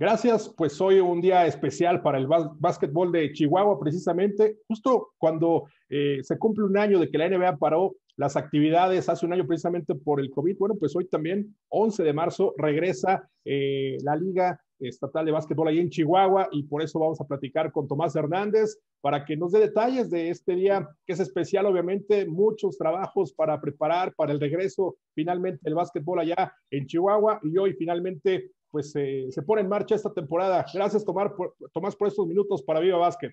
Gracias, pues hoy un día especial para el básquetbol de Chihuahua, precisamente, justo cuando eh, se cumple un año de que la NBA paró las actividades hace un año precisamente por el COVID. Bueno, pues hoy también, 11 de marzo, regresa eh, la Liga Estatal de Básquetbol ahí en Chihuahua y por eso vamos a platicar con Tomás Hernández para que nos dé detalles de este día que es especial, obviamente, muchos trabajos para preparar para el regreso finalmente del básquetbol allá en Chihuahua y hoy finalmente pues eh, se pone en marcha esta temporada. Gracias Tomás por, por estos minutos para Viva Básquet.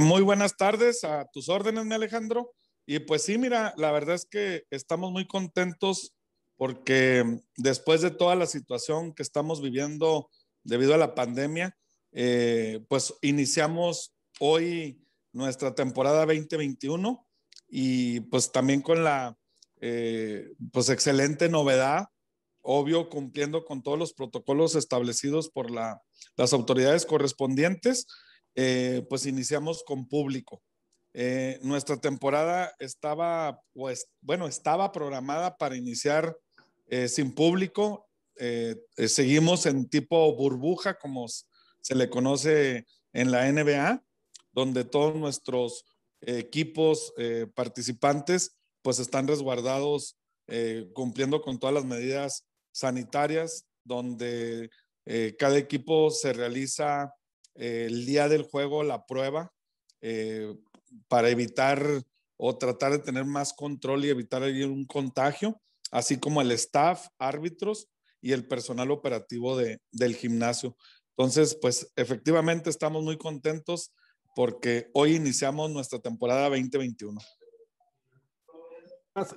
muy buenas tardes, a tus órdenes, mi Alejandro. Y pues sí, mira, la verdad es que estamos muy contentos porque después de toda la situación que estamos viviendo debido a la pandemia, eh, pues iniciamos hoy nuestra temporada 2021 y pues también con la eh, pues excelente novedad obvio cumpliendo con todos los protocolos establecidos por las autoridades correspondientes, eh, pues iniciamos con público. Eh, nuestra temporada estaba, bueno, estaba programada para iniciar eh, sin público. seguimos en tipo burbuja, como se le conoce en la NBA, donde todos nuestros equipos participantes pues están resguardados cumpliendo con todas las medidas sanitarias, donde eh, cada equipo se realiza eh, el día del juego la prueba eh, para evitar o tratar de tener más control y evitar un contagio, así como el staff, árbitros y el personal operativo del gimnasio. Entonces, pues efectivamente estamos muy contentos porque hoy iniciamos nuestra temporada 2021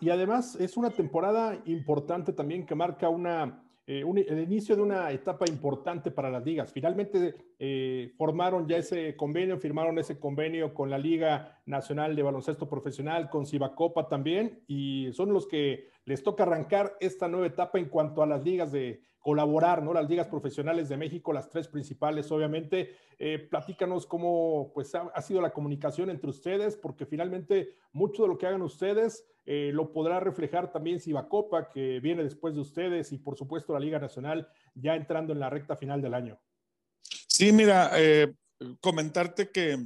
y además es una temporada importante también que marca una, eh, el inicio de una etapa importante para las ligas. Finalmente eh, formaron ya ese convenio, firmaron ese convenio con la Liga Nacional de Baloncesto Profesional, con Cibacopa también, y son los que les toca arrancar esta nueva etapa en cuanto a las ligas de colaborar, ¿no? Las ligas profesionales de México, las tres principales, obviamente. Eh, platícanos cómo pues, ha sido la comunicación entre ustedes, porque finalmente mucho de lo que hagan ustedes eh, lo podrá reflejar también Copa que viene después de ustedes, y por supuesto la Liga Nacional, ya entrando en la recta final del año. Sí, mira, eh, comentarte que,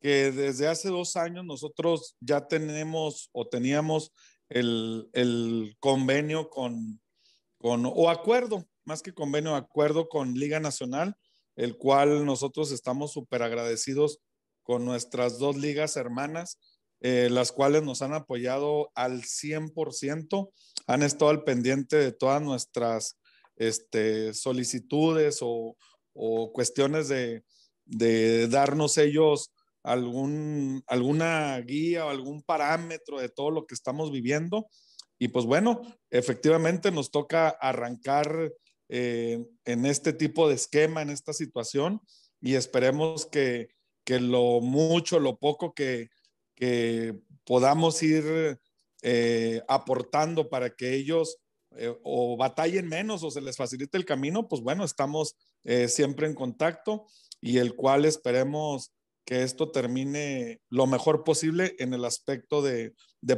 que, desde hace dos años nosotros ya tenemos o teníamos el, convenio con, con, o acuerdo, más que convenio, acuerdo con Liga Nacional, el cual nosotros estamos súper agradecidos con nuestras dos ligas hermanas eh, las cuales nos han apoyado al 100%, han estado al pendiente de todas nuestras este, solicitudes o, o cuestiones de, de, darnos ellos algún, alguna guía o algún parámetro de todo lo que estamos viviendo. Y pues bueno, efectivamente nos toca arrancar eh, en este tipo de esquema, en esta situación, y esperemos que, que lo mucho, lo poco que, que podamos ir eh, aportando para que ellos eh, o batallen menos o se les facilite el camino, pues bueno, estamos eh, siempre en contacto y el cual esperemos que esto termine lo mejor posible en el aspecto de,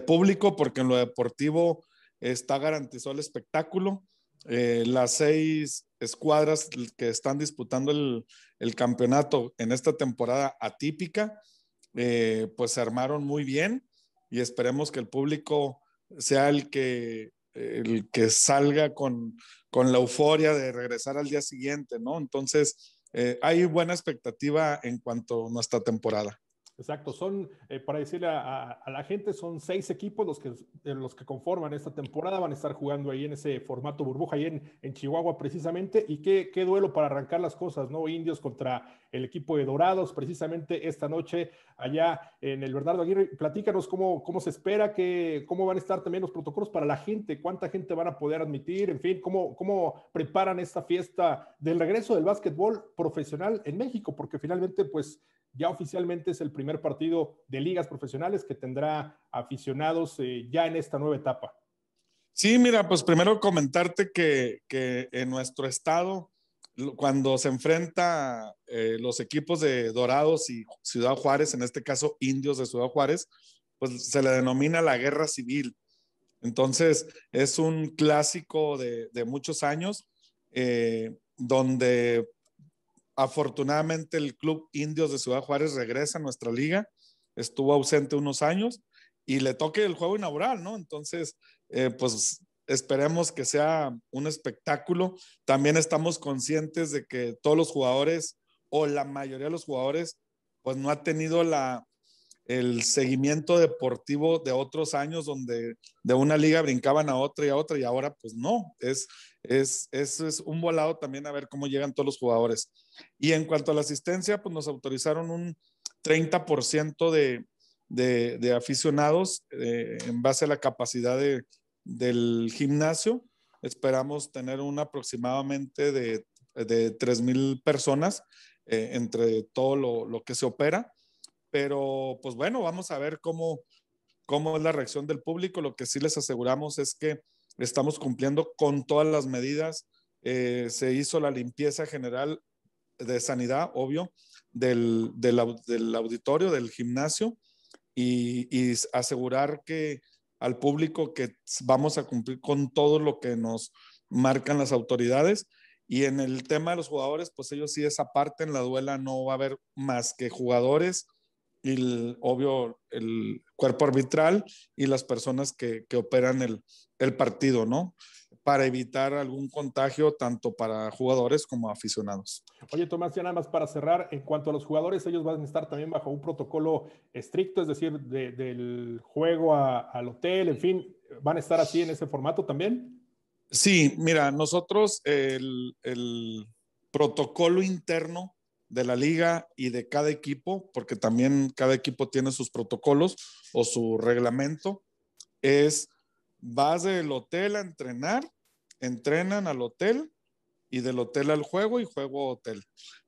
público, porque en lo deportivo está garantizado el espectáculo. las seis escuadras que están disputando el, campeonato en esta temporada atípica, eh, pues se armaron muy bien y esperemos que el público sea el que, el que salga con, la euforia de regresar al día siguiente, ¿no? Entonces, eh, hay buena expectativa en cuanto a nuestra temporada. Exacto, son, eh, para decirle a, la gente, son seis equipos los que, los que conforman esta temporada, van a estar jugando ahí en ese formato burbuja, ahí en, en Chihuahua precisamente, y qué, qué, duelo para arrancar las cosas, ¿no? Indios contra el equipo de Dorados, precisamente esta noche allá en el Bernardo Aguirre. Platícanos cómo, cómo se espera, que, cómo van a estar también los protocolos para la gente, cuánta gente van a poder admitir, en fin, cómo, cómo preparan esta fiesta del regreso del básquetbol profesional en México, porque finalmente, pues, ya oficialmente es el primer partido de ligas profesionales que tendrá aficionados eh, ya en esta nueva etapa. Sí, mira, pues primero comentarte que, que en nuestro estado, cuando se enfrenta eh, los equipos de Dorados y Ciudad Juárez, en este caso indios de Ciudad Juárez, pues se le denomina la guerra civil. Entonces, es un clásico de, muchos años eh, donde Afortunadamente el club Indios de Ciudad Juárez regresa a nuestra liga, estuvo ausente unos años y le toque el juego inaugural, ¿no? Entonces, eh, pues esperemos que sea un espectáculo. También estamos conscientes de que todos los jugadores o la mayoría de los jugadores, pues no ha tenido la, el seguimiento deportivo de otros años donde de una liga brincaban a otra y a otra y ahora pues no, es, es, un volado también a ver cómo llegan todos los jugadores. Y en cuanto a la asistencia, pues nos autorizaron un 30% de, de, de, aficionados eh, en base a la capacidad del gimnasio. Esperamos tener un aproximadamente de, de 3.000 personas eh, entre todo lo que se opera pero pues bueno, vamos a ver cómo, es la reacción del público. Lo que sí les aseguramos es que estamos cumpliendo con todas las medidas. Eh, se hizo la limpieza general de sanidad, obvio, del, auditorio, del gimnasio, y, y, asegurar que al público que vamos a cumplir con todo lo que nos marcan las autoridades. Y en el tema de los jugadores, pues ellos sí, esa parte en la duela no va a haber más que jugadores el, obvio, el cuerpo arbitral y las personas que, operan el, partido, ¿no? Para evitar algún contagio tanto para jugadores como aficionados. Oye, Tomás, ya nada más para cerrar, en cuanto a los jugadores, ellos van a estar también bajo un protocolo estricto, es decir, del juego al hotel, en fin, ¿van a estar así en ese formato también? Sí, mira, nosotros el, el protocolo interno de la liga y de cada equipo, porque también cada equipo tiene sus protocolos o su reglamento, es vas del hotel a entrenar, entrenan al hotel y del hotel al juego y juego hotel.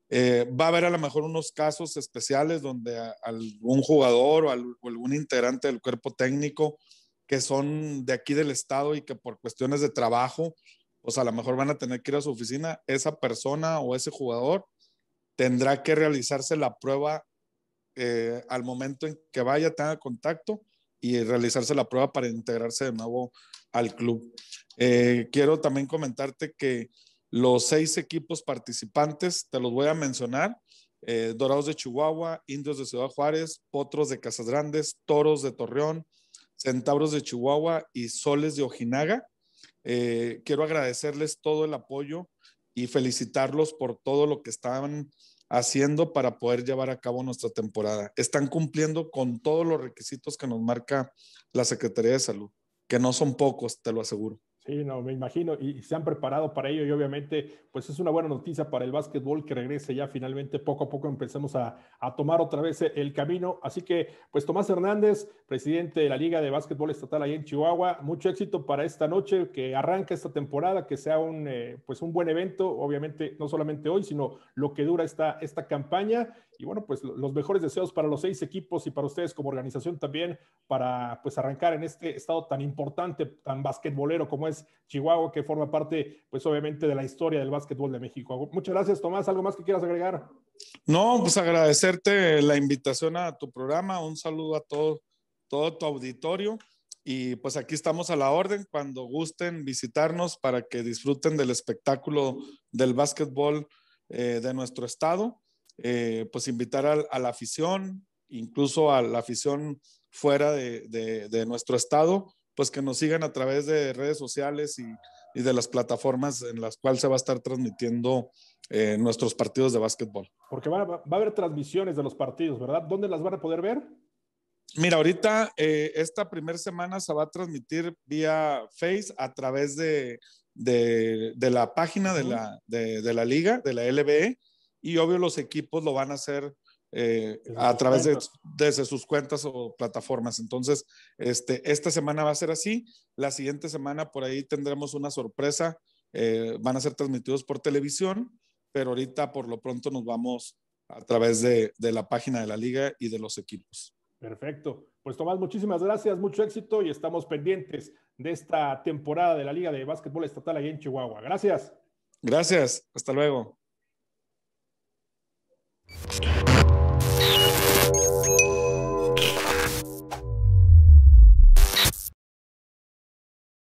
Eh, va a haber a lo mejor unos casos especiales donde algún jugador o, algún integrante del cuerpo técnico que son de aquí del estado y que por cuestiones de trabajo, sea pues a lo mejor van a tener que ir a su oficina, esa persona o ese jugador tendrá que realizarse la prueba eh, al momento en que vaya, tenga contacto y realizarse la prueba para integrarse de nuevo al club. Eh, quiero también comentarte que los seis equipos participantes, te los voy a mencionar, eh, Dorados de Chihuahua, Indios de Ciudad Juárez, Potros de Casas Grandes, Toros de Torreón, Centauros de Chihuahua y Soles de Ojinaga. quiero agradecerles todo el apoyo y felicitarlos por todo lo que están haciendo para poder llevar a cabo nuestra temporada. Están cumpliendo con todos los requisitos que nos marca la Secretaría de Salud, que no son pocos, te lo aseguro. Sí, no, me imagino, y, se han preparado para ello y obviamente, pues es una buena noticia para el básquetbol que regrese ya finalmente, poco a poco empecemos a, a, tomar otra vez e, el camino. Así que, pues Tomás Hernández, presidente de la Liga de Básquetbol Estatal ahí en Chihuahua, mucho éxito para esta noche, que arranque esta temporada, que sea un, eh, pues un buen evento, obviamente, no solamente hoy, sino lo que dura esta, esta campaña. Y bueno, pues los mejores deseos para los seis equipos y para ustedes como organización también, para pues arrancar en este estado tan importante, tan basquetbolero como es Chihuahua, que forma parte, pues obviamente, de la historia del básquetbol de México. Muchas gracias, Tomás. ¿Algo más que quieras agregar? No, pues agradecerte la invitación a tu programa. Un saludo a todo, todo tu auditorio. Y pues aquí estamos a la orden cuando gusten visitarnos para que disfruten del espectáculo del básquetbol eh, de nuestro estado. Eh, pues invitar a, la afición, incluso a la afición fuera de, de, de nuestro estado, pues que nos sigan a través de redes sociales y, de las plataformas en las cuales se va a estar transmitiendo eh, nuestros partidos de básquetbol. Porque va, a haber transmisiones de los partidos, ¿verdad? ¿Dónde las van a poder ver? Mira, ahorita eh, esta primera semana se va a transmitir vía Face a través de, la página de, la, de, la liga, de la LBE, y obvio los equipos lo van a hacer eh, a través de, desde sus cuentas o plataformas. Entonces, este, esta semana va a ser así. La siguiente semana por ahí tendremos una sorpresa. Eh, van a ser transmitidos por televisión, pero ahorita por lo pronto nos vamos a través de, de la página de la liga y de los equipos. Perfecto. Pues Tomás, muchísimas gracias, mucho éxito y estamos pendientes de esta temporada de la Liga de Básquetbol Estatal allá en Chihuahua. Gracias. Gracias, hasta luego.